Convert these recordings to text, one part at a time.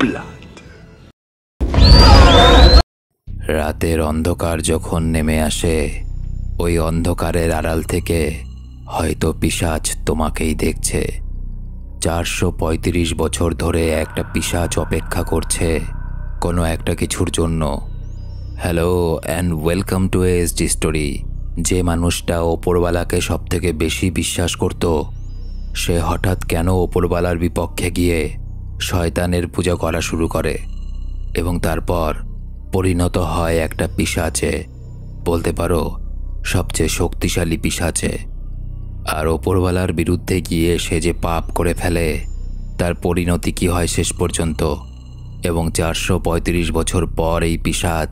blood. রাতের অন্ধকার যখন নেমে আসে ওই অন্ধকারের আড়াল থেকে হয়তো পিসাজ তোমাকেই দেখছে চারশো পঁয়ত্রিশ বছর ধরে একটা পিসাজ অপেক্ষা করছে কোনো একটা কিছুর জন্য hello and welcome to S D story যে মানুষটা ওপরওয়ালাকে সবথেকে বেশি বিশ্বাস করত সে হঠাৎ কেন ওপরওয়ালার বিপক্ষে গিয়ে শয়তানের পূজা করা শুরু করে এবং তারপর পরিণত হয় একটা পিসাচে বলতে পারো সবচেয়ে শক্তিশালী পিসাচে আর ওপরওয়ালার বিরুদ্ধে গিয়ে সে যে পাপ করে ফেলে তার পরিণতি কি হয় শেষ পর্যন্ত এবং চারশো পঁয়ত্রিশ বছর পর এই পিসাচ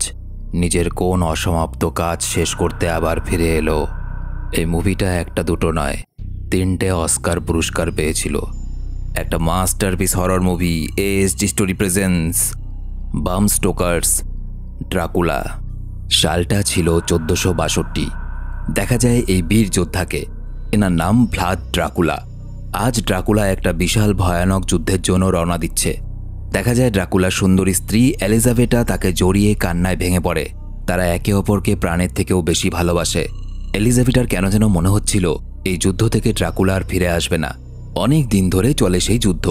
নিজের কোন অসমাপ্ত কাজ শেষ করতে আবার ফিরে এলো এই মুভিটা একটা দুটো নয় তিনটে অস্কার পুরস্কার পেয়েছিল একটা masterpiece horror movie ASD story presents Bram Stoker's Dracula সালটা ছিল চোদ্দোশো বাষট্টি দেখা যায় এই বীর যোদ্ধাকে এনার নাম ভ্লাদ ড্রাকুলা আজ ড্রাকুলা একটা বিশাল ভয়ানক যুদ্ধের জন্য রওনা দিচ্ছে দেখা যায় ড্রাকুলার সুন্দরী স্ত্রী এলিজাবেটা তাকে জড়িয়ে কান্নায় ভেঙে পড়ে তারা একে অপরকে প্রাণের থেকেও বেশি ভালোবাসে এলিজাবেটার কেন যেন মনে হচ্ছিল এই যুদ্ধ থেকে ড্রাকুলা আর ফিরে আসবে না অনেক দিন ধরে চলে সেই যুদ্ধ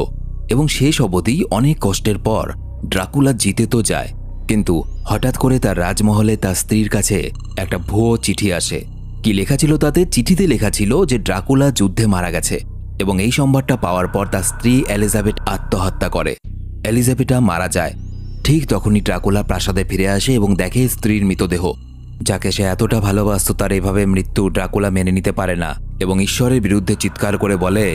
এবং শেষ অবধি অনেক কষ্টের পর ড্রাকুলা জিতে তো যায় কিন্তু হঠাৎ করে তার রাজমহলে তার স্ত্রীর কাছে একটা ভুয়ো চিঠি আসে কি লেখা ছিল তাতে চিঠিতে লেখা ছিল যে ড্রাকুলা যুদ্ধে মারা গেছে এবং এই সম্ভারটা পাওয়ার পর তার স্ত্রী এলিজাবেথ আত্মহত্যা করে এলিজাবেথা মারা যায় ঠিক তখনই ড্রাকুলা প্রাসাদে ফিরে আসে এবং দেখে স্ত্রীর মৃতদেহ যাকে সে এতটা ভালোবাসত তার এভাবে মৃত্যু ড্রাকুলা মেনে নিতে পারে না এবং ঈশ্বরের বিরুদ্ধে চিৎকার করে বলে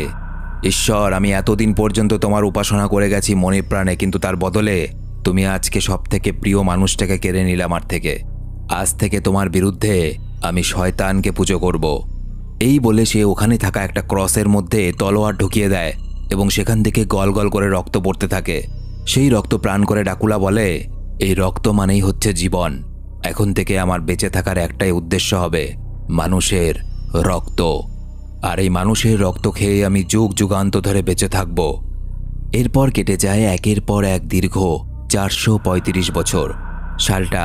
ঈশ্বর আমি এতদিন পর্যন্ত তোমার উপাসনা করে গেছি মনে প্রাণে কিন্তু তার বদলে তুমি আজকে সব থেকে প্রিয় মানুষটাকে কেড়ে নিলে আমার থেকে আজ থেকে তোমার বিরুদ্ধে আমি শয়তানকে পুজো করব। এই বলে সে ওখানে থাকা একটা ক্রসের মধ্যে তলোয়ার ঢুকিয়ে দেয় এবং সেখান থেকে গল গল করে রক্ত পড়তে থাকে সেই রক্ত প্রাণ করে ডাকুলা বলে এই রক্ত মানেই হচ্ছে জীবন এখন থেকে আমার বেঁচে থাকার একটাই উদ্দেশ্য হবে মানুষের রক্ত আর এই মানুষের রক্ত খেয়ে আমি যুগ যুগান্ত ধরে বেঁচে থাকব এরপর কেটে যায় একের পর এক দীর্ঘ চারশো বছর সালটা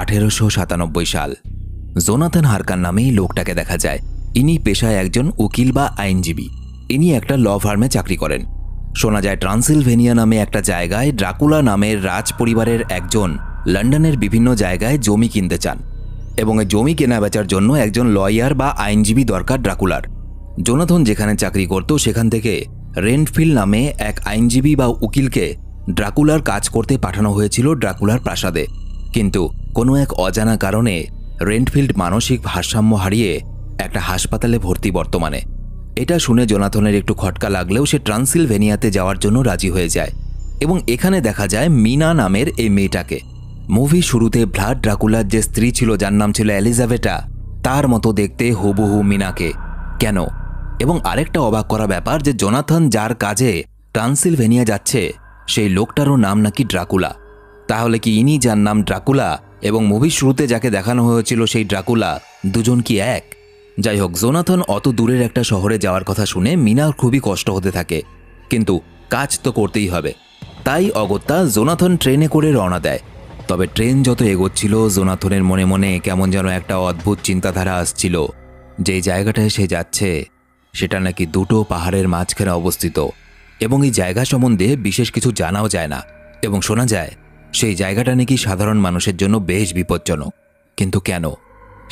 আঠেরোশো সাতানব্বই সাল জোনাথন হারকার নামেই লোকটাকে দেখা যায় ইনি পেশায় একজন উকিল বা আইনজীবী ইনি একটা ল ফার্মে চাকরি করেন শোনা যায় ট্রান্সিলভেনিয়া নামে একটা জায়গায় ড্রাকুলা নামের রাজ পরিবারের একজন লন্ডনের বিভিন্ন জায়গায় জমি কিনতে চান এবং এই জমি কেনা বেচার জন্য একজন লয়ার বা আইনজীবী দরকার ড্রাকুলার জোনাথন যেখানে চাকরি করত সেখান থেকে রেন্টফিল নামে এক আইনজীবী বা উকিলকে ড্রাকুলার কাজ করতে পাঠানো হয়েছিল ড্রাকুলার প্রাসাদে কিন্তু কোনো এক অজানা কারণে রেন্টফিল্ড মানসিক ভারসাম্য হারিয়ে একটা হাসপাতালে ভর্তি বর্তমানে এটা শুনে জোনাথনের একটু খটকা লাগলেও সে ট্রান্সিলভেনিয়াতে যাওয়ার জন্য রাজি হয়ে যায় এবং এখানে দেখা যায় মিনা নামের এই মেয়েটাকে মুভি শুরুতে ভ্লাড ড্রাকুলার যে স্ত্রী ছিল যার নাম ছিল এলিজাবেটা তার মতো দেখতে হুবহু মিনাকে কেন এবং আরেকটা অবাক করা ব্যাপার যে জোনাথন যার কাজে ট্রান্সিলভেনিয়া যাচ্ছে সেই লোকটারও নাম নাকি ড্রাকুলা তাহলে কি ইনি যার নাম ড্রাকুলা এবং মুভির শুরুতে যাকে দেখানো হয়েছিল সেই ড্রাকুলা দুজন কি এক যাই হোক জোনাথন অত দূরের একটা শহরে যাওয়ার কথা শুনে মিনার খুবই কষ্ট হতে থাকে কিন্তু কাজ তো করতেই হবে তাই অগত্যা জোনাথন ট্রেনে করে রওনা দেয় তবে ট্রেন যত এগোচ্ছিল জোনাথনের মনে মনে কেমন যেন একটা অদ্ভুত চিন্তাধারা আসছিল যে জায়গাটায় সে যাচ্ছে সেটা নাকি দুটো পাহাড়ের মাঝখানে অবস্থিত এবং এই জায়গা সম্বন্ধে বিশেষ কিছু জানাও যায় না এবং শোনা যায় সেই জায়গাটা নাকি সাধারণ মানুষের জন্য বেশ বিপজ্জনক কিন্তু কেন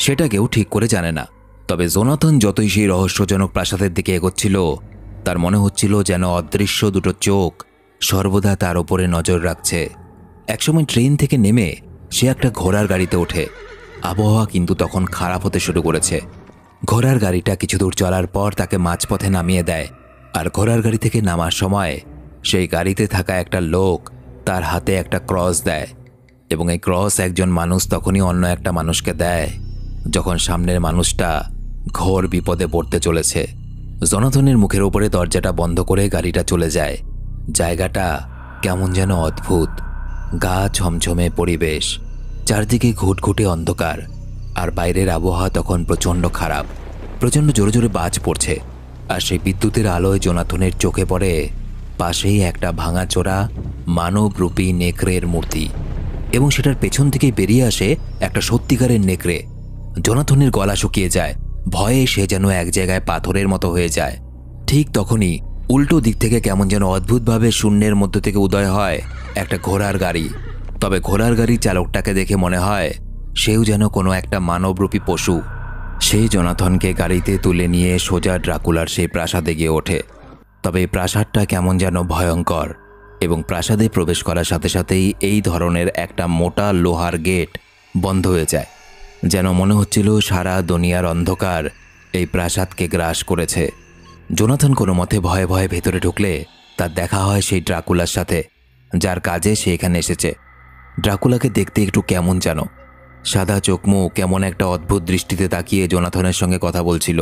সেটা কেউ ঠিক করে জানে না তবে জোনাথন যতই সেই রহস্যজনক প্রাসাদের দিকে এগোচ্ছিল তার মনে হচ্ছিল যেন অদৃশ্য দুটো চোখ সর্বদা তার ওপরে নজর রাখছে একসময় ট্রেন থেকে নেমে সে একটা ঘোড়ার গাড়িতে ওঠে আবহাওয়া কিন্তু তখন খারাপ হতে শুরু করেছে ঘোড়ার গাড়িটা কিছু দূর চলার পর তাকে মাঝপথে নামিয়ে দেয় আর ঘোড়ার গাড়ি থেকে নামার সময় সেই গাড়িতে থাকা একটা লোক তার হাতে একটা ক্রস দেয় এবং এই ক্রস একজন মানুষ তখনই অন্য একটা মানুষকে দেয় যখন সামনের মানুষটা ঘোর বিপদে পড়তে চলেছে জনধনের মুখের ওপরে দরজাটা বন্ধ করে গাড়িটা চলে যায় জায়গাটা কেমন যেন অদ্ভুত গা ছমছমে পরিবেশ চারদিকে ঘুটঘুটে অন্ধকার আর বাইরের আবহাওয়া তখন প্রচণ্ড খারাপ প্রচণ্ড জোরে জোরে বাজ পড়ছে আর সেই বিদ্যুতের আলোয় জোনাথনের চোখে পড়ে পাশেই একটা ভাঙাচোরা মানবরূপী নেকড়ের মূর্তি এবং সেটার পেছন থেকে বেরিয়ে আসে একটা সত্যিকারের নেকড়ে জোনাথনের গলা শুকিয়ে যায় ভয়ে সে যেন এক জায়গায় পাথরের মতো হয়ে যায় ঠিক তখনই উল্টো দিক থেকে কেমন যেন অদ্ভুতভাবে শূন্যের মধ্য থেকে উদয় হয় একটা ঘোড়ার গাড়ি তবে ঘোড়ার গাড়ির চালকটাকে দেখে মনে হয় সেও যেন কোনো একটা মানবরূপী পশু সেই জনাথনকে গাড়িতে তুলে নিয়ে সোজা ড্রাকুলার সেই প্রাসাদে গিয়ে ওঠে তবে প্রাসাদটা কেমন যেন ভয়ঙ্কর এবং প্রাসাদে প্রবেশ করার সাথে সাথেই এই ধরনের একটা মোটা লোহার গেট বন্ধ হয়ে যায় যেন মনে হচ্ছিল সারা দুনিয়ার অন্ধকার এই প্রাসাদকে গ্রাস করেছে জোনাথন কোনো মতে ভয়ে ভয়ে ভেতরে ঢুকলে তার দেখা হয় সেই ড্রাকুলার সাথে যার কাজে সে এখানে এসেছে ড্রাকুলাকে দেখতে একটু কেমন জানো সাদা চোখ মুখ কেমন একটা অদ্ভুত দৃষ্টিতে তাকিয়ে জোনাথনের সঙ্গে কথা বলছিল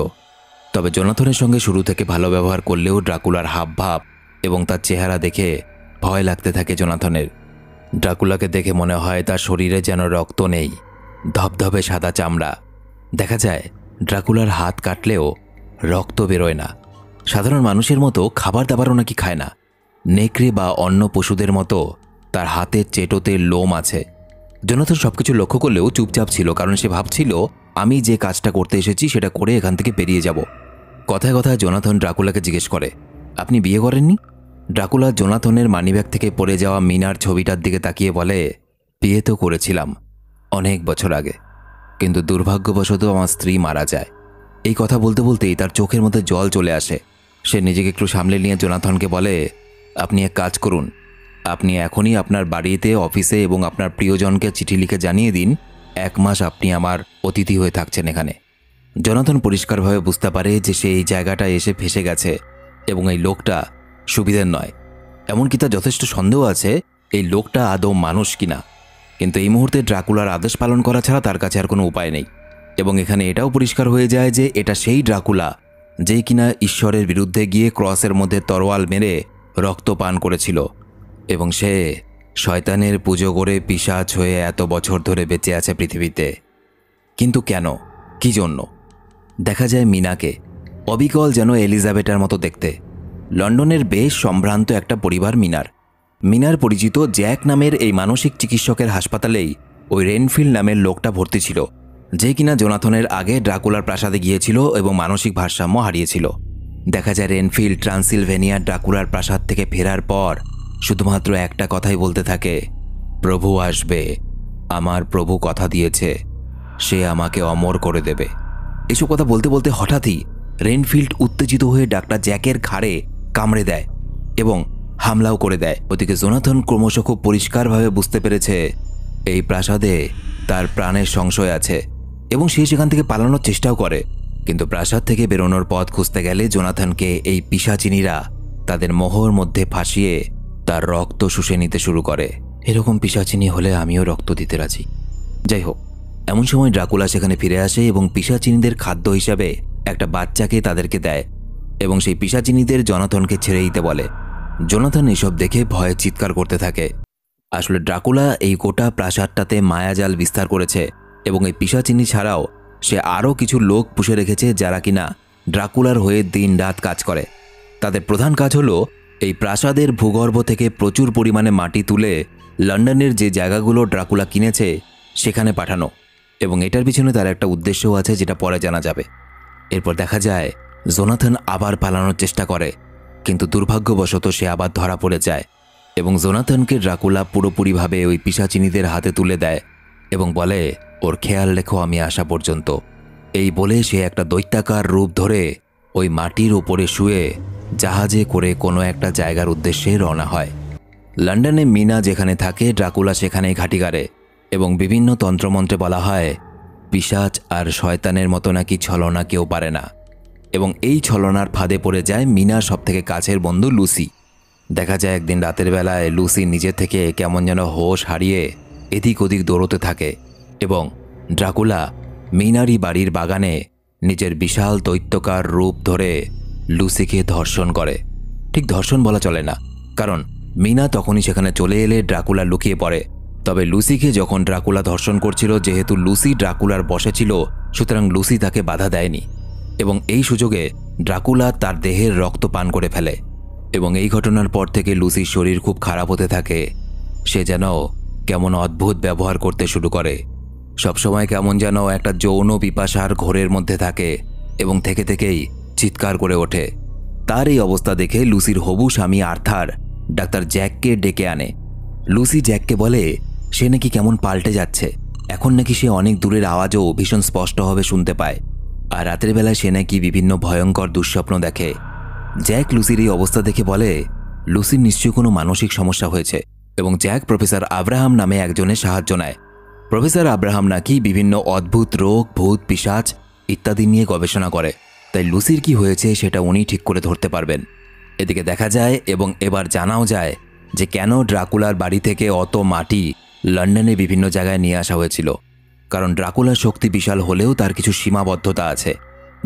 তবে জোনাথনের সঙ্গে শুরু থেকে ভালো ব্যবহার করলেও ড্রাকুলার হাবভাব এবং তার চেহারা দেখে ভয় লাগতে থাকে জোনাথনের ড্রাকুলাকে দেখে মনে হয় তার শরীরে যেন রক্ত নেই ধবধবে সাদা চামড়া দেখা যায় ড্রাকুলার হাত কাটলেও রক্ত বেরোয় না সাধারণ মানুষের মতো খাবার দাবারও নাকি খায় না নেকড়ে বা অন্য পশুদের মতো তার হাতের চেটোতে লোম আছে জোনাথন সব কিছু লক্ষ্য করলেও চুপচাপ ছিল কারণ সে ভাবছিল আমি যে কাজটা করতে এসেছি সেটা করে এখান থেকে বেরিয়ে যাব কথায় কথায় জোনাথন ড্রাকুলাকে জিজ্ঞেস করে আপনি বিয়ে করেননি ড্রাকুলা জোনাথনের মানিব্যাগ থেকে পড়ে যাওয়া মিনার ছবিটার দিকে তাকিয়ে বলে বিয়ে তো করেছিলাম অনেক বছর আগে কিন্তু দুর্ভাগ্যবশত আমার স্ত্রী মারা যায় এই কথা বলতে বলতেই তার চোখের মধ্যে জল চলে আসে সে নিজেকে একটু সামলে নিয়ে জোনাথনকে বলে আপনি এক কাজ করুন আপনি এখনই আপনার বাড়িতে অফিসে এবং আপনার প্রিয়জনকে চিঠি লিখে জানিয়ে দিন এক মাস আপনি আমার অতিথি হয়ে থাকছেন এখানে জনাথন পরিষ্কারভাবে বুঝতে পারে যে সে এই জায়গাটা এসে ফেসে গেছে এবং এই লোকটা সুবিধের নয় এমনকি তার যথেষ্ট সন্দেহ আছে এই লোকটা আদৌ মানুষ কিনা কিন্তু এই মুহূর্তে ড্রাকুলার আদেশ পালন করা ছাড়া তার কাছে আর কোনো উপায় নেই এবং এখানে এটাও পরিষ্কার হয়ে যায় যে এটা সেই ড্রাকুলা যেই কিনা ঈশ্বরের বিরুদ্ধে গিয়ে ক্রসের মধ্যে তরোয়াল মেরে রক্ত পান করেছিল এবং সে শয়তানের পুজো করে পিসাচ হয়ে এত বছর ধরে বেঁচে আছে পৃথিবীতে কিন্তু কেন কি জন্য দেখা যায় মিনাকে অবিকল যেন এলিজাবেটার মতো দেখতে লন্ডনের বেশ সম্ভ্রান্ত একটা পরিবার মিনার মিনার পরিচিত জ্যাক নামের এই মানসিক চিকিৎসকের হাসপাতালেই ওই রেনফিল্ড নামের লোকটা ভর্তি ছিল যে কিনা জোনাথনের আগে ড্রাকুলার প্রাসাদে গিয়েছিল এবং মানসিক ভারসাম্য হারিয়েছিল দেখা যায় রেনফিল্ড ট্রান্সিলভেনিয়ার ড্রাকুলার প্রাসাদ থেকে ফেরার পর শুধুমাত্র একটা কথাই বলতে থাকে প্রভু আসবে আমার প্রভু কথা দিয়েছে সে আমাকে অমর করে দেবে এসব কথা বলতে বলতে হঠাৎই রেনফিল্ড উত্তেজিত হয়ে ডাক্তার জ্যাকের ঘাড়ে কামড়ে দেয় এবং হামলাও করে দেয় ওদিকে জোনাথন ক্রমশ খুব পরিষ্কারভাবে বুঝতে পেরেছে এই প্রাসাদে তার প্রাণের সংশয় আছে এবং সে সেখান থেকে পালানোর চেষ্টাও করে কিন্তু প্রাসাদ থেকে বেরোনোর পথ খুঁজতে গেলে জোনাথনকে এই পিসাচিনীরা তাদের মোহর মধ্যে ফাঁসিয়ে তার রক্ত শুষে নিতে শুরু করে এরকম পিসাচিনি হলে আমিও রক্ত দিতে রাজি যাই হোক এমন সময় ড্রাকুলা সেখানে ফিরে আসে এবং পিসাচিনীদের খাদ্য হিসাবে একটা বাচ্চাকে তাদেরকে দেয় এবং সেই পিসাচিনীদের জনাথনকে ছেড়ে দিতে বলে জনাথন এসব দেখে ভয়ে চিৎকার করতে থাকে আসলে ড্রাকুলা এই গোটা প্রাসাদটাতে মায়াজাল বিস্তার করেছে এবং এই পিসাচিনি ছাড়াও সে আরও কিছু লোক পুষে রেখেছে যারা কিনা ড্রাকুলার হয়ে দিন রাত কাজ করে তাদের প্রধান কাজ হলো এই প্রাসাদের ভূগর্ভ থেকে প্রচুর পরিমাণে মাটি তুলে লন্ডনের যে জায়গাগুলো ড্রাকুলা কিনেছে সেখানে পাঠানো এবং এটার পিছনে তার একটা উদ্দেশ্যও আছে যেটা পরে জানা যাবে এরপর দেখা যায় জোনাথন আবার পালানোর চেষ্টা করে কিন্তু দুর্ভাগ্যবশত সে আবার ধরা পড়ে যায় এবং জোনাথনকে ড্রাকুলা পুরোপুরিভাবে ওই পিসাচিনীদের হাতে তুলে দেয় এবং বলে ওর খেয়াল রেখো আমি আসা পর্যন্ত এই বলে সে একটা দৈত্যাকার রূপ ধরে ওই মাটির ওপরে শুয়ে জাহাজে করে কোনো একটা জায়গার উদ্দেশ্যে রওনা হয় লন্ডনে মিনা যেখানে থাকে ড্রাকুলা সেখানেই ঘাঁটি গাড়ে এবং বিভিন্ন তন্ত্রমন্ত্রে বলা হয় পিসাচ আর শয়তানের মতো নাকি ছলনা কেউ পারে না এবং এই ছলনার ফাঁদে পড়ে যায় মিনার সবথেকে কাছের বন্ধু লুসি দেখা যায় একদিন রাতের বেলায় লুসি নিজে থেকে কেমন যেন হোশ হারিয়ে এদিক ওদিক দৌড়তে থাকে এবং ড্রাকুলা মিনারি বাড়ির বাগানে নিজের বিশাল দৈত্যকার রূপ ধরে লুসিকে ধর্ষণ করে ঠিক ধর্ষণ বলা চলে না কারণ মিনা তখনই সেখানে চলে এলে ড্রাকুলা লুকিয়ে পড়ে তবে লুসিকে যখন ড্রাকুলা ধর্ষণ করছিল যেহেতু লুসি ড্রাকুলার বসে ছিল সুতরাং লুসি তাকে বাধা দেয়নি এবং এই সুযোগে ড্রাকুলা তার দেহের রক্ত পান করে ফেলে এবং এই ঘটনার পর থেকে লুসির শরীর খুব খারাপ হতে থাকে সে যেন কেমন অদ্ভুত ব্যবহার করতে শুরু করে সবসময় কেমন যেন একটা যৌন পিপাসার ঘোরের মধ্যে থাকে এবং থেকে থেকেই চিৎকার করে ওঠে তার এই অবস্থা দেখে লুসির হবু স্বামী আর্থার ডাক্তার জ্যাককে ডেকে আনে লুসি জ্যাককে বলে সে নাকি কেমন পাল্টে যাচ্ছে এখন নাকি সে অনেক দূরের আওয়াজও ভীষণ স্পষ্টভাবে শুনতে পায় আর রাতের বেলায় সে নাকি বিভিন্ন ভয়ঙ্কর দুঃস্বপ্ন দেখে জ্যাক লুসির এই অবস্থা দেখে বলে লুসির নিশ্চয়ই কোনো মানসিক সমস্যা হয়েছে এবং জ্যাক প্রফেসর আব্রাহাম নামে একজনের সাহায্য নেয় প্রফেসর আব্রাহাম নাকি বিভিন্ন অদ্ভুত রোগ ভূত পিসাচ ইত্যাদি নিয়ে গবেষণা করে তাই লুসির কি হয়েছে সেটা উনি ঠিক করে ধরতে পারবেন এদিকে দেখা যায় এবং এবার জানাও যায় যে কেন ড্রাকুলার বাড়ি থেকে অত মাটি লন্ডনে বিভিন্ন জায়গায় নিয়ে আসা হয়েছিল কারণ ড্রাকুলার শক্তি বিশাল হলেও তার কিছু সীমাবদ্ধতা আছে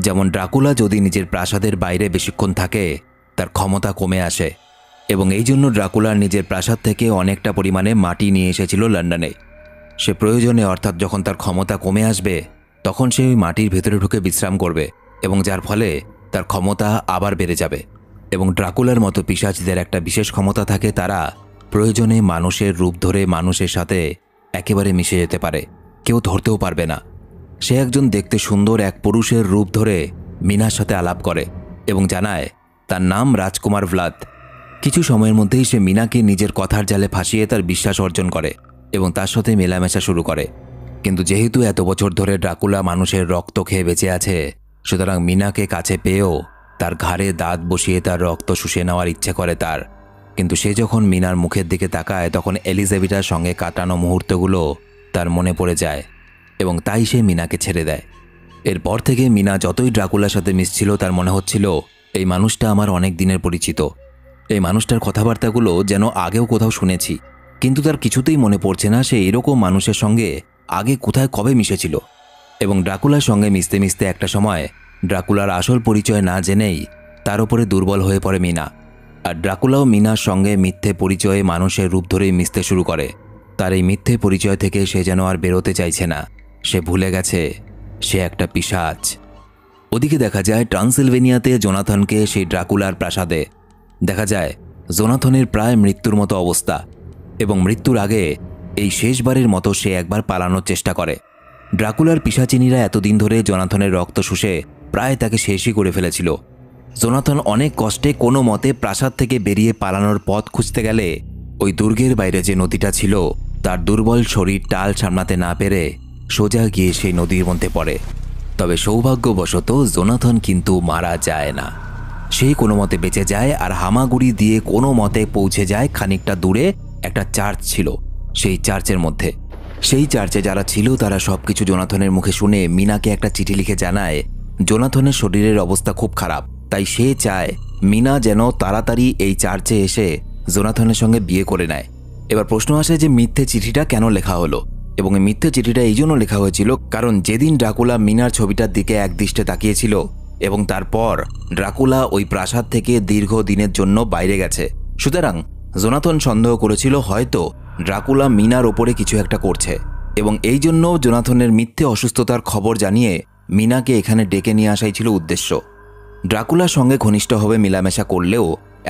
যেমন ড্রাকুলা যদি নিজের প্রাসাদের বাইরে বেশিক্ষণ থাকে তার ক্ষমতা কমে আসে এবং এই জন্য ড্রাকুলার নিজের প্রাসাদ থেকে অনেকটা পরিমাণে মাটি নিয়ে এসেছিল লন্ডনে সে প্রয়োজনে অর্থাৎ যখন তার ক্ষমতা কমে আসবে তখন সে ওই মাটির ভেতরে ঢুকে বিশ্রাম করবে এবং যার ফলে তার ক্ষমতা আবার বেড়ে যাবে এবং ড্রাকুলার মতো পিসাচদের একটা বিশেষ ক্ষমতা থাকে তারা প্রয়োজনে মানুষের রূপ ধরে মানুষের সাথে একেবারে মিশে যেতে পারে কেউ ধরতেও পারবে না সে একজন দেখতে সুন্দর এক পুরুষের রূপ ধরে মিনার সাথে আলাপ করে এবং জানায় তার নাম রাজকুমার ভ্লাদ কিছু সময়ের মধ্যেই সে মিনাকে নিজের কথার জালে ফাঁসিয়ে তার বিশ্বাস অর্জন করে এবং তার সাথে মেলামেশা শুরু করে কিন্তু যেহেতু এত বছর ধরে ড্রাকুলা মানুষের রক্ত খেয়ে বেঁচে আছে সুতরাং মিনাকে কাছে পেয়েও তার ঘাড়ে দাঁত বসিয়ে তার রক্ত শুষে নেওয়ার ইচ্ছে করে তার কিন্তু সে যখন মিনার মুখের দিকে তাকায় তখন এলিজাবেথার সঙ্গে কাটানো মুহূর্তগুলো তার মনে পড়ে যায় এবং তাই সে মিনাকে ছেড়ে দেয় এরপর থেকে মিনা যতই ড্রাকুলার সাথে মিশছিল তার মনে হচ্ছিল এই মানুষটা আমার অনেক দিনের পরিচিত এই মানুষটার কথাবার্তাগুলো যেন আগেও কোথাও শুনেছি কিন্তু তার কিছুতেই মনে পড়ছে না সে এরকম মানুষের সঙ্গে আগে কোথায় কবে মিশেছিল এবং ড্রাকুলার সঙ্গে মিশতে মিশতে একটা সময় ড্রাকুলার আসল পরিচয় না জেনেই তার ওপরে দুর্বল হয়ে পড়ে মিনা আর ড্রাকুলাও মিনার সঙ্গে মিথ্যে পরিচয়ে মানুষের রূপ ধরেই মিশতে শুরু করে তার এই মিথ্যে পরিচয় থেকে সে যেন আর বেরোতে চাইছে না সে ভুলে গেছে সে একটা পিসাজ ওদিকে দেখা যায় ট্রান্সিলভেনিয়াতে জোনাথনকে সেই ড্রাকুলার প্রাসাদে দেখা যায় জোনাথনের প্রায় মৃত্যুর মতো অবস্থা এবং মৃত্যুর আগে এই শেষবারের মতো সে একবার পালানোর চেষ্টা করে ড্রাকুলার পিসাচিনীরা এতদিন ধরে জনাথনের রক্ত শুষে প্রায় তাকে শেষই করে ফেলেছিল জোনাথন অনেক কষ্টে কোনো মতে প্রাসাদ থেকে বেরিয়ে পালানোর পথ খুঁজতে গেলে ওই দুর্গের বাইরে যে নদীটা ছিল তার দুর্বল শরীর টাল সামলাতে না পেরে সোজা গিয়ে সেই নদীর মধ্যে পড়ে তবে সৌভাগ্যবশত জোনাথন কিন্তু মারা যায় না সে কোনো মতে বেঁচে যায় আর হামাগুড়ি দিয়ে কোনো মতে পৌঁছে যায় খানিকটা দূরে একটা চার্চ ছিল সেই চার্চের মধ্যে সেই চার্চে যারা ছিল তারা সব কিছু জোনাথনের মুখে শুনে মিনাকে একটা চিঠি লিখে জানায় জোনাথনের শরীরের অবস্থা খুব খারাপ তাই সে চায় মিনা যেন তাড়াতাড়ি এই চার্চে এসে জোনাথনের সঙ্গে বিয়ে করে নেয় এবার প্রশ্ন আসে যে মিথ্যে চিঠিটা কেন লেখা হলো এবং এই মিথ্যে চিঠিটা এই জন্য লেখা হয়েছিল কারণ যেদিন ড্রাকুলা মিনার ছবিটার দিকে একদৃষ্টে তাকিয়েছিল এবং তারপর ড্রাকুলা ওই প্রাসাদ থেকে দীর্ঘ দিনের জন্য বাইরে গেছে সুতরাং জোনাথন সন্দেহ করেছিল হয়তো ড্রাকুলা মিনার ওপরে কিছু একটা করছে এবং এই জন্য জোনাথনের মিথ্যে অসুস্থতার খবর জানিয়ে মিনাকে এখানে ডেকে নিয়ে আসাই ছিল উদ্দেশ্য ড্রাকুলার সঙ্গে ঘনিষ্ঠভাবে মেলামেশা করলেও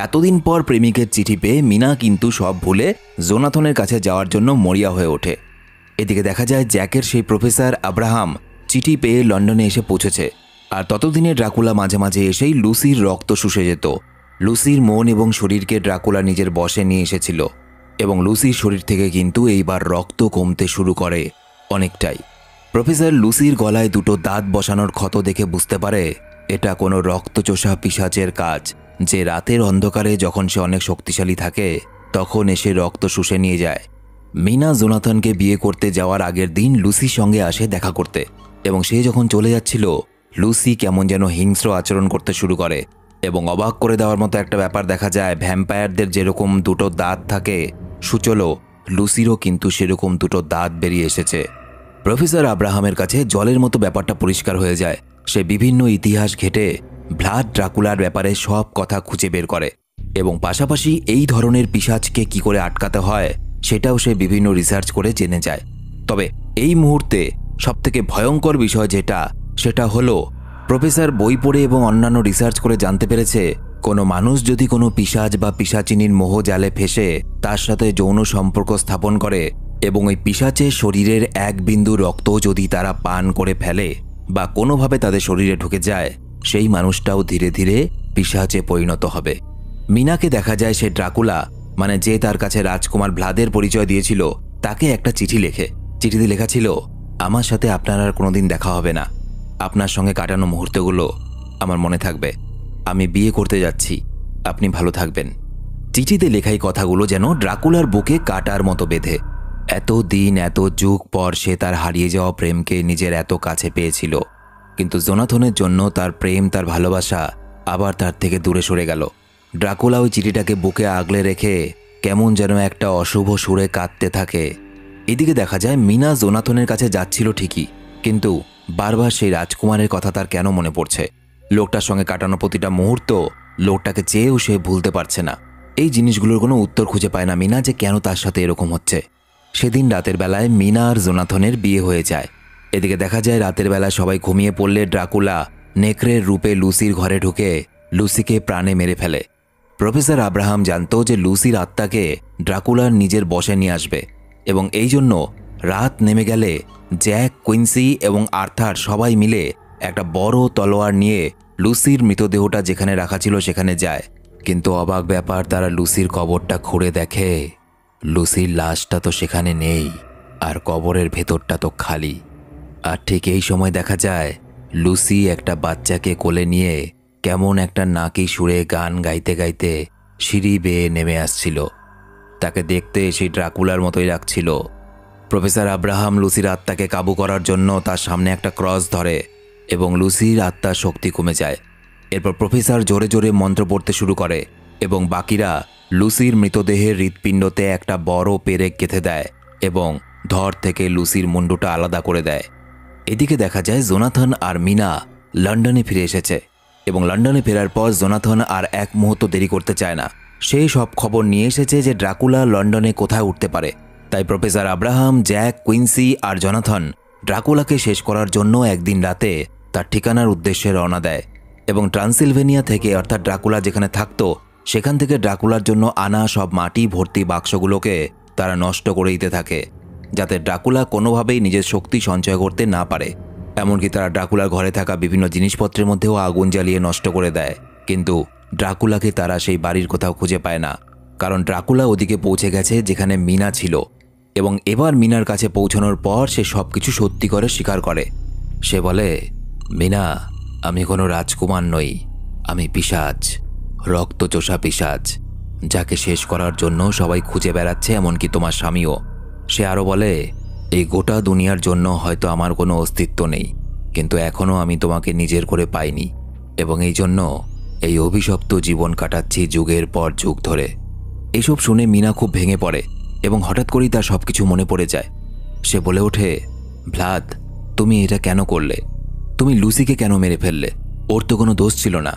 এতদিন পর প্রেমিকের চিঠি পেয়ে মিনা কিন্তু সব ভুলে জোনাথনের কাছে যাওয়ার জন্য মরিয়া হয়ে ওঠে এদিকে দেখা যায় জ্যাকের সেই প্রফেসর আব্রাহাম চিঠি পেয়ে লন্ডনে এসে পৌঁছেছে আর ততদিনে ড্রাকুলা মাঝে মাঝে এসেই লুসির রক্ত শুষে যেত লুসির মন এবং শরীরকে ড্রাকুলা নিজের বসে নিয়ে এসেছিল এবং লুসির শরীর থেকে কিন্তু এইবার রক্ত কমতে শুরু করে অনেকটাই প্রফেসর লুসির গলায় দুটো দাঁত বসানোর ক্ষত দেখে বুঝতে পারে এটা কোনো রক্তচোষা পিসাচের কাজ যে রাতের অন্ধকারে যখন সে অনেক শক্তিশালী থাকে তখন এসে রক্ত শুষে নিয়ে যায় মিনা জোনাথনকে বিয়ে করতে যাওয়ার আগের দিন লুসির সঙ্গে আসে দেখা করতে এবং সে যখন চলে যাচ্ছিল লুসি কেমন যেন হিংস্র আচরণ করতে শুরু করে এবং অবাক করে দেওয়ার মতো একটা ব্যাপার দেখা যায় ভ্যাম্পায়ারদের যেরকম দুটো দাঁত থাকে সুচলও লুসিরও কিন্তু সেরকম দুটো দাঁত বেরিয়ে এসেছে প্রফেসর আব্রাহামের কাছে জলের মতো ব্যাপারটা পরিষ্কার হয়ে যায় সে বিভিন্ন ইতিহাস ঘেটে ভ্লাড ড্রাকুলার ব্যাপারে সব কথা খুঁজে বের করে এবং পাশাপাশি এই ধরনের পিসাজকে কি করে আটকাতে হয় সেটাও সে বিভিন্ন রিসার্চ করে জেনে যায় তবে এই মুহূর্তে সবথেকে ভয়ঙ্কর বিষয় যেটা সেটা হলো প্রফেসর বই পড়ে এবং অন্যান্য রিসার্চ করে জানতে পেরেছে কোনো মানুষ যদি কোনো পিসাজ বা পিসাচিনীর মোহ জালে ফেসে তার সাথে যৌন সম্পর্ক স্থাপন করে এবং ওই পিসাচে শরীরের এক বিন্দু রক্ত যদি তারা পান করে ফেলে বা কোনোভাবে তাদের শরীরে ঢুকে যায় সেই মানুষটাও ধীরে ধীরে পিসাচে পরিণত হবে মিনাকে দেখা যায় সে ড্রাকুলা মানে যে তার কাছে রাজকুমার ভ্লাদের পরিচয় দিয়েছিল তাকে একটা চিঠি লেখে চিঠিতে লেখা ছিল আমার সাথে আপনার আর কোনোদিন দেখা হবে না আপনার সঙ্গে কাটানো মুহূর্তগুলো আমার মনে থাকবে আমি বিয়ে করতে যাচ্ছি আপনি ভালো থাকবেন চিঠিতে লেখাই কথাগুলো যেন ড্রাকুলার বুকে কাটার মতো বেঁধে এত দিন এত যুগ পর সে তার হারিয়ে যাওয়া প্রেমকে নিজের এত কাছে পেয়েছিল কিন্তু জোনাথনের জন্য তার প্রেম তার ভালোবাসা আবার তার থেকে দূরে সরে গেল ড্রাকুলা ওই চিঠিটাকে বুকে আগলে রেখে কেমন যেন একটা অশুভ সুরে কাঁদতে থাকে এদিকে দেখা যায় মিনা জোনাথনের কাছে যাচ্ছিল ঠিকই কিন্তু বারবার সেই রাজকুমারের কথা তার কেন মনে পড়ছে লোকটার সঙ্গে কাটানো প্রতিটা মুহূর্ত লোকটাকে চেয়েও সে ভুলতে পারছে না এই জিনিসগুলোর কোনো উত্তর খুঁজে পায় না মিনা যে কেন তার সাথে এরকম হচ্ছে সেদিন রাতের বেলায় মিনা আর জোনাথনের বিয়ে হয়ে যায় এদিকে দেখা যায় রাতের বেলা সবাই ঘুমিয়ে পড়লে ড্রাকুলা নেকড়ের রূপে লুসির ঘরে ঢুকে লুসিকে প্রাণে মেরে ফেলে প্রফেসর আব্রাহাম জানত যে লুসির আত্মাকে ড্রাকুলার নিজের বসে নিয়ে আসবে এবং এই জন্য রাত নেমে গেলে জ্যাক কুইন্সি এবং আর্থার সবাই মিলে একটা বড় তলোয়ার নিয়ে লুসির মৃতদেহটা যেখানে রাখা ছিল সেখানে যায় কিন্তু অবাক ব্যাপার তারা লুসির কবরটা খুঁড়ে দেখে লুসির লাশটা তো সেখানে নেই আর কবরের ভেতরটা তো খালি আর ঠিক এই সময় দেখা যায় লুসি একটা বাচ্চাকে কোলে নিয়ে কেমন একটা নাকি সুরে গান গাইতে গাইতে সিঁড়ি বেয়ে নেমে আসছিল তাকে দেখতে সেই ড্রাকুলার মতোই রাখছিল প্রফেসর আব্রাহাম লুসির আত্মাকে কাবু করার জন্য তার সামনে একটা ক্রস ধরে এবং লুসির আত্মার শক্তি কমে যায় এরপর প্রফেসর জোরে জোরে মন্ত্র পড়তে শুরু করে এবং বাকিরা লুসির মৃতদেহের হৃৎপিণ্ডতে একটা বড় পেরেক গেঁথে দেয় এবং ধর থেকে লুসির মুন্ডুটা আলাদা করে দেয় এদিকে দেখা যায় জোনাথন আর মিনা লন্ডনে ফিরে এসেছে এবং লন্ডনে ফেরার পর জোনাথন আর এক মুহূর্ত দেরি করতে চায় না সেই সব খবর নিয়ে এসেছে যে ড্রাকুলা লন্ডনে কোথায় উঠতে পারে তাই প্রফেসর আব্রাহাম জ্যাক কুইন্সি আর জোনাথন ড্রাকুলাকে শেষ করার জন্য একদিন রাতে তার ঠিকানার উদ্দেশ্যে রওনা দেয় এবং ট্রান্সিলভেনিয়া থেকে অর্থাৎ ড্রাকুলা যেখানে থাকতো সেখান থেকে ড্রাকুলার জন্য আনা সব মাটি ভর্তি বাক্সগুলোকে তারা নষ্ট করে দিতে থাকে যাতে ড্রাকুলা কোনোভাবেই নিজের শক্তি সঞ্চয় করতে না পারে এমনকি তারা ড্রাকুলার ঘরে থাকা বিভিন্ন জিনিসপত্রের মধ্যেও আগুন জ্বালিয়ে নষ্ট করে দেয় কিন্তু ড্রাকুলাকে তারা সেই বাড়ির কোথাও খুঁজে পায় না কারণ ড্রাকুলা ওদিকে পৌঁছে গেছে যেখানে মিনা ছিল এবং এবার মিনার কাছে পৌঁছানোর পর সে সব কিছু সত্যি করে স্বীকার করে সে বলে মিনা আমি কোনো রাজকুমার নই আমি পিসাজ রক্তচোষা পিসাজ যাকে শেষ করার জন্য সবাই খুঁজে বেড়াচ্ছে এমনকি তোমার স্বামীও সে আরও বলে এই গোটা দুনিয়ার জন্য হয়তো আমার কোনো অস্তিত্ব নেই কিন্তু এখনও আমি তোমাকে নিজের করে পাইনি এবং এই জন্য এই অভিশপ্ত জীবন কাটাচ্ছি যুগের পর যুগ ধরে এসব শুনে মিনা খুব ভেঙে পড়ে এবং হঠাৎ করেই তার সব কিছু মনে পড়ে যায় সে বলে ওঠে ভ্লাদ তুমি এটা কেন করলে তুমি লুসিকে কেন মেরে ফেললে ওর তো কোনো দোষ ছিল না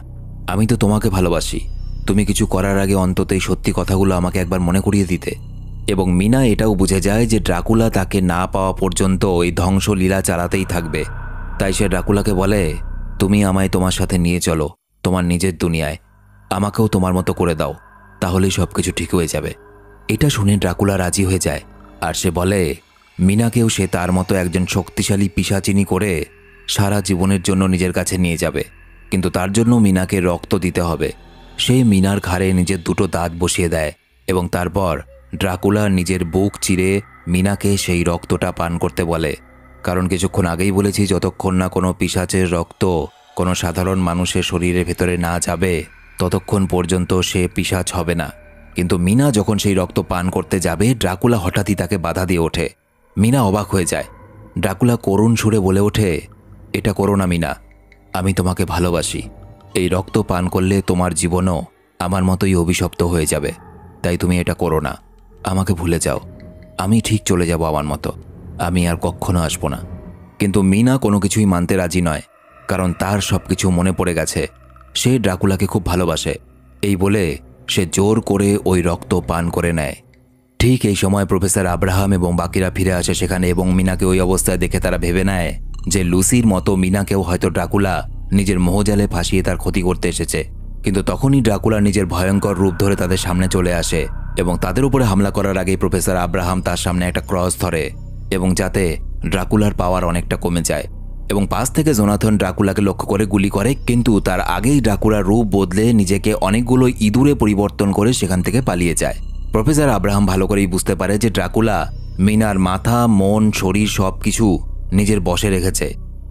আমি তো তোমাকে ভালোবাসি তুমি কিছু করার আগে অন্তত এই সত্যি কথাগুলো আমাকে একবার মনে করিয়ে দিতে এবং মিনা এটাও বুঝে যায় যে ড্রাকুলা তাকে না পাওয়া পর্যন্ত ওই ধ্বংসলীলা চালাতেই থাকবে তাই সে ড্রাকুলাকে বলে তুমি আমায় তোমার সাথে নিয়ে চলো তোমার নিজের দুনিয়ায় আমাকেও তোমার মতো করে দাও তাহলেই সব কিছু ঠিক হয়ে যাবে এটা শুনে ড্রাকুলা রাজি হয়ে যায় আর সে বলে মিনাকেও সে তার মতো একজন শক্তিশালী পিসাচিনি করে সারা জীবনের জন্য নিজের কাছে নিয়ে যাবে কিন্তু তার জন্য মিনাকে রক্ত দিতে হবে সে মিনার ঘাড়ে নিজের দুটো দাঁত বসিয়ে দেয় এবং তারপর ড্রাকুলা নিজের বুক চিরে মিনাকে সেই রক্তটা পান করতে বলে কারণ কিছুক্ষণ আগেই বলেছি যতক্ষণ না কোনো পিসাচের রক্ত কোনো সাধারণ মানুষের শরীরের ভেতরে না যাবে ততক্ষণ পর্যন্ত সে পিসাচ হবে না কিন্তু মিনা যখন সেই রক্ত পান করতে যাবে ড্রাকুলা হঠাৎই তাকে বাধা দিয়ে ওঠে মিনা অবাক হয়ে যায় ড্রাকুলা করুণ সুরে বলে ওঠে এটা করো না মিনা আমি তোমাকে ভালোবাসি এই রক্ত পান করলে তোমার জীবনও আমার মতোই অভিশপ্ত হয়ে যাবে তাই তুমি এটা করো না আমাকে ভুলে যাও আমি ঠিক চলে যাব আমার মতো আমি আর কখনো আসবো না কিন্তু মিনা কোনো কিছুই মানতে রাজি নয় কারণ তার সব কিছু মনে পড়ে গেছে সে ড্রাকুলাকে খুব ভালোবাসে এই বলে সে জোর করে ওই রক্ত পান করে নেয় ঠিক এই সময় প্রফেসর আব্রাহাম এবং বাকিরা ফিরে আসে সেখানে এবং মিনাকে ওই অবস্থায় দেখে তারা ভেবে নেয় যে লুসির মতো মিনাকেও হয়তো ড্রাকুলা নিজের মোহজালে ফাঁসিয়ে তার ক্ষতি করতে এসেছে কিন্তু তখনই ড্রাকুলা নিজের ভয়ঙ্কর রূপ ধরে তাদের সামনে চলে আসে এবং তাদের উপরে হামলা করার আগেই প্রফেসর আব্রাহাম তার সামনে একটা ক্রস ধরে এবং যাতে ড্রাকুলার পাওয়ার অনেকটা কমে যায় এবং পাশ থেকে জোনাথন ড্রাকুলাকে লক্ষ্য করে গুলি করে কিন্তু তার আগেই ড্রাকুলার রূপ বদলে নিজেকে অনেকগুলো ইঁদুরে পরিবর্তন করে সেখান থেকে পালিয়ে যায় প্রফেসর আব্রাহাম ভালো করেই বুঝতে পারে যে ড্রাকুলা মিনার মাথা মন শরীর সব কিছু নিজের বসে রেখেছে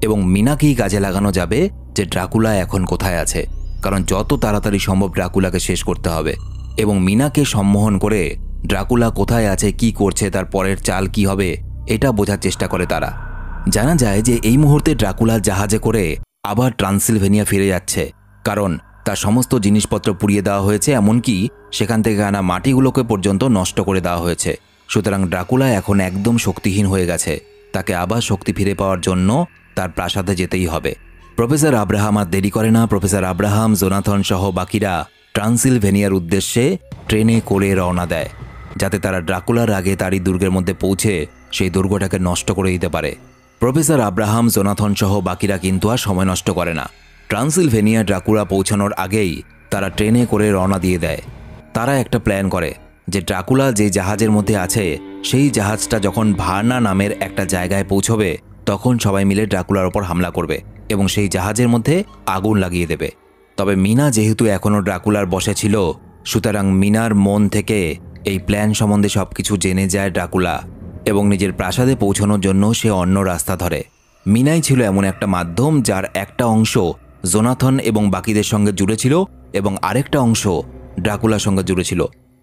এবং মিনাকেই কাজে লাগানো যাবে যে ড্রাকুলা এখন কোথায় আছে কারণ যত তাড়াতাড়ি সম্ভব ড্রাকুলাকে শেষ করতে হবে এবং মিনাকে সম্মোহন করে ড্রাকুলা কোথায় আছে কি করছে তার পরের চাল কি হবে এটা বোঝার চেষ্টা করে তারা জানা যায় যে এই মুহূর্তে ড্রাকুলা জাহাজে করে আবার ট্রান্সিলভেনিয়া ফিরে যাচ্ছে কারণ তার সমস্ত জিনিসপত্র পুড়িয়ে দেওয়া হয়েছে এমনকি সেখান থেকে আনা মাটিগুলোকে পর্যন্ত নষ্ট করে দেওয়া হয়েছে সুতরাং ড্রাকুলা এখন একদম শক্তিহীন হয়ে গেছে তাকে আবার শক্তি ফিরে পাওয়ার জন্য তার প্রাসাদে যেতেই হবে প্রফেসর আব্রাহাম আর দেরি করে না প্রফেসর আব্রাহাম জোনাথন সহ বাকিরা ট্রান্সিলভেনিয়ার উদ্দেশ্যে ট্রেনে করে রওনা দেয় যাতে তারা ড্রাকুলার আগে তারই দুর্গের মধ্যে পৌঁছে সেই দুর্গটাকে নষ্ট করে দিতে পারে প্রফেসর আব্রাহাম জোনাথন সহ বাকিরা কিন্তু আর সময় নষ্ট করে না ট্রান্সিলভেনিয়া ড্রাকুলা পৌঁছানোর আগেই তারা ট্রেনে করে রওনা দিয়ে দেয় তারা একটা প্ল্যান করে যে ড্রাকুলা যে জাহাজের মধ্যে আছে সেই জাহাজটা যখন ভার্না নামের একটা জায়গায় পৌঁছবে তখন সবাই মিলে ড্রাকুলার ওপর হামলা করবে এবং সেই জাহাজের মধ্যে আগুন লাগিয়ে দেবে তবে মিনা যেহেতু এখনও ড্রাকুলার বসে ছিল সুতরাং মিনার মন থেকে এই প্ল্যান সম্বন্ধে সব কিছু জেনে যায় ড্রাকুলা এবং নিজের প্রাসাদে পৌঁছানোর জন্য সে অন্য রাস্তা ধরে মিনাই ছিল এমন একটা মাধ্যম যার একটা অংশ জোনাথন এবং বাকিদের সঙ্গে জুড়েছিল এবং আরেকটা অংশ ড্রাকুলার সঙ্গে জুড়েছিল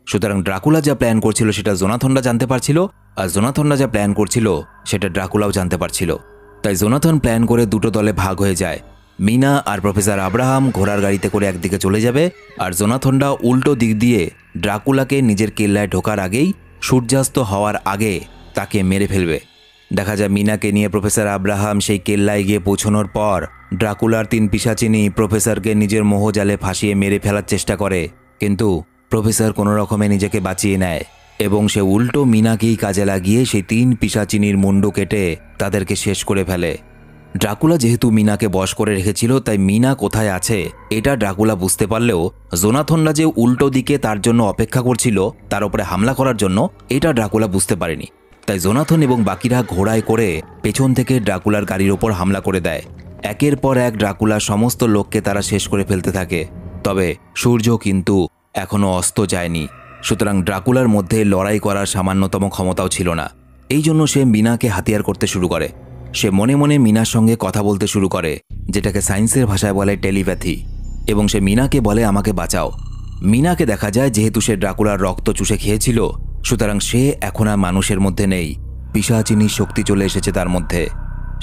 সুতরাং ড্রাকুলা যা প্ল্যান করছিল সেটা জোনাথনরা জানতে পারছিল আর জোনাথনরা যা প্ল্যান করছিল সেটা ড্রাকুলাও জানতে পারছিল তাই জোনাথন প্ল্যান করে দুটো দলে ভাগ হয়ে যায় মিনা আর প্রফেসর আব্রাহাম ঘোড়ার গাড়িতে করে একদিকে চলে যাবে আর জোনাথনরা উল্টো দিক দিয়ে ড্রাকুলাকে নিজের কেল্লায় ঢোকার আগেই সূর্যাস্ত হওয়ার আগে তাকে মেরে ফেলবে দেখা যায় মিনাকে নিয়ে প্রফেসর আব্রাহাম সেই কেল্লায় গিয়ে পৌঁছনোর পর ড্রাকুলার তিন পিসাচিনি প্রফেসরকে নিজের মোহজালে ফাঁসিয়ে মেরে ফেলার চেষ্টা করে কিন্তু প্রফেসর কোনো রকমে নিজেকে বাঁচিয়ে নেয় এবং সে উল্টো মিনাকেই কাজে লাগিয়ে সেই তিন পিসাচিনির মুন্ড কেটে তাদেরকে শেষ করে ফেলে ড্রাকুলা যেহেতু মিনাকে বশ করে রেখেছিল তাই মিনা কোথায় আছে এটা ড্রাকুলা বুঝতে পারলেও জোনাথনরা যে উল্টো দিকে তার জন্য অপেক্ষা করছিল তার ওপরে হামলা করার জন্য এটা ড্রাকুলা বুঝতে পারেনি তাই জোনাথন এবং বাকিরা ঘোড়ায় করে পেছন থেকে ড্রাকুলার গাড়ির ওপর হামলা করে দেয় একের পর এক ড্রাকুলা সমস্ত লোককে তারা শেষ করে ফেলতে থাকে তবে সূর্য কিন্তু এখনও অস্ত যায়নি সুতরাং ড্রাকুলার মধ্যে লড়াই করার সামান্যতম ক্ষমতাও ছিল না এই জন্য সে মিনাকে হাতিয়ার করতে শুরু করে সে মনে মনে মিনার সঙ্গে কথা বলতে শুরু করে যেটাকে সায়েন্সের ভাষায় বলে টেলিপ্যাথি এবং সে মিনাকে বলে আমাকে বাঁচাও মিনাকে দেখা যায় যেহেতু সে ড্রাকুলার রক্ত চুষে খেয়েছিল সুতরাং সে এখন আর মানুষের মধ্যে নেই পিসাচিনীর শক্তি চলে এসেছে তার মধ্যে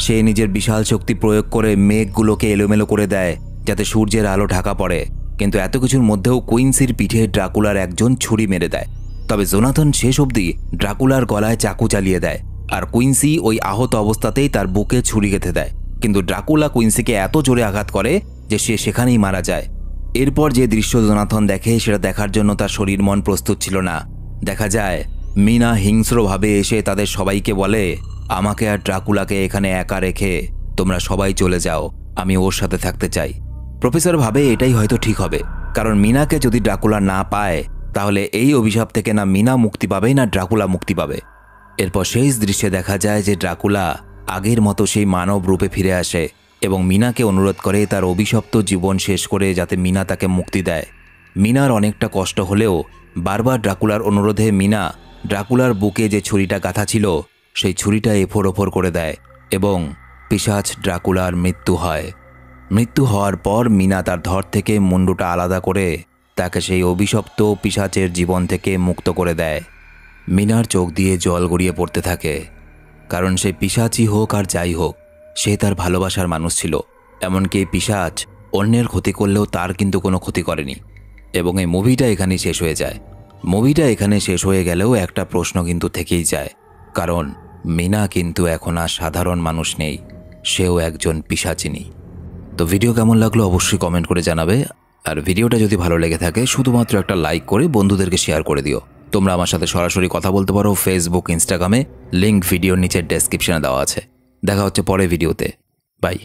সে নিজের বিশাল শক্তি প্রয়োগ করে মেঘগুলোকে এলোমেলো করে দেয় যাতে সূর্যের আলো ঢাকা পড়ে কিন্তু এত কিছুর মধ্যেও কুইন্সির পিঠে ড্রাকুলার একজন ছুরি মেরে দেয় তবে জোনাথন শেষ অবধি ড্রাকুলার গলায় চাকু চালিয়ে দেয় আর কুইন্সি ওই আহত অবস্থাতেই তার বুকে ছুরি গেঁথে দেয় কিন্তু ড্রাকুলা কুইন্সিকে এত জোরে আঘাত করে যে সে সেখানেই মারা যায় এরপর যে দৃশ্য জোনাথন দেখে সেটা দেখার জন্য তার শরীর মন প্রস্তুত ছিল না দেখা যায় মিনা হিংস্রভাবে এসে তাদের সবাইকে বলে আমাকে আর ড্রাকুলাকে এখানে একা রেখে তোমরা সবাই চলে যাও আমি ওর সাথে থাকতে চাই প্রফেসর ভাবে এটাই হয়তো ঠিক হবে কারণ মিনাকে যদি ড্রাকুলা না পায় তাহলে এই অভিশাপ থেকে না মিনা মুক্তি পাবে না ড্রাকুলা মুক্তি পাবে এরপর শেষ দৃশ্যে দেখা যায় যে ড্রাকুলা আগের মতো সেই মানব রূপে ফিরে আসে এবং মিনাকে অনুরোধ করে তার অভিশপ্ত জীবন শেষ করে যাতে মিনা তাকে মুক্তি দেয় মিনার অনেকটা কষ্ট হলেও বারবার ড্রাকুলার অনুরোধে মিনা ড্রাকুলার বুকে যে ছুরিটা গাঁথা ছিল সেই ছুরিটা এফোর ওফোর করে দেয় এবং পিসাচ ড্রাকুলার মৃত্যু হয় মৃত্যু হওয়ার পর মিনা তার ধর থেকে মুন্ডুটা আলাদা করে তাকে সেই অভিশপ্ত পিসাচের জীবন থেকে মুক্ত করে দেয় মিনার চোখ দিয়ে জল গড়িয়ে পড়তে থাকে কারণ সে পিসাচই হোক আর যাই হোক সে তার ভালোবাসার মানুষ ছিল এমনকি পিসাচ অন্যের ক্ষতি করলেও তার কিন্তু কোনো ক্ষতি করেনি এবং এই মুভিটা এখানেই শেষ হয়ে যায় মুভিটা এখানে শেষ হয়ে গেলেও একটা প্রশ্ন কিন্তু থেকেই যায় কারণ মিনা কিন্তু এখন আর সাধারণ মানুষ নেই সেও একজন পিসাচিনী তো ভিডিও কেমন লাগলো অবশ্যই কমেন্ট করে জানাবে আর ভিডিওটা যদি ভালো লেগে থাকে শুধুমাত্র একটা লাইক করে বন্ধুদেরকে শেয়ার করে দিও তোমরা আমার সাথে সরাসরি কথা বলতে পারো ফেসবুক ইনস্টাগ্রামে লিঙ্ক ভিডিওর নিচের ডেসক্রিপশানে দেওয়া আছে দেখা হচ্ছে পরে ভিডিওতে বাই